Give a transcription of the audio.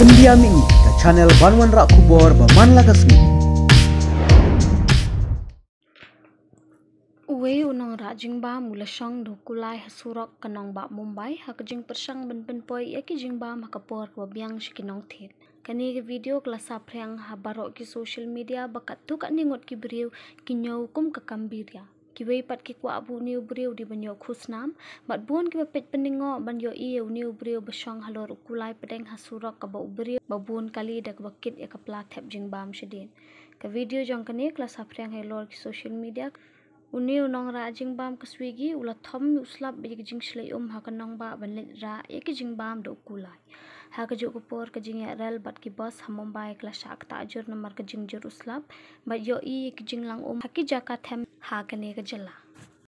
India Mini, ke channel Banwan Rak Kubur Baman Lagas Mini. Uwe unang rajing ba mula syang dukulai hasurak kenong ba Mumbai hak jing persyang ben ben poi yaki jing ba makapur kwa biang shikinong thit. Kani ke video kelasa priang habarok ki social media bakat tukat ningot ki beriw kinyaw kum kekambir ya. ကိဝေပတ်ကိကွာဘူနီဘရီယိုဒီဘညိုခုစနမ်မတ်ဘွန်ကိပပိတ်ပနင်ငေိုအိုနီဘေောကူလုက်ပူရကီယိကလီဒကဘကျငှိုဂျောင်ကကလာဆာလေက Uni unong ra jing bam ke swigi ula thom nu slap be jing shle um ha ka nong ba ban le ra e ke jing bam do kulai ha ke juk por ke jing ya rel bat ki bus ha mumbai kla shak ta jur na mar ke jing jur uslap ba yo i ke jing lang um ha ki jaka them ha ke ne ke jela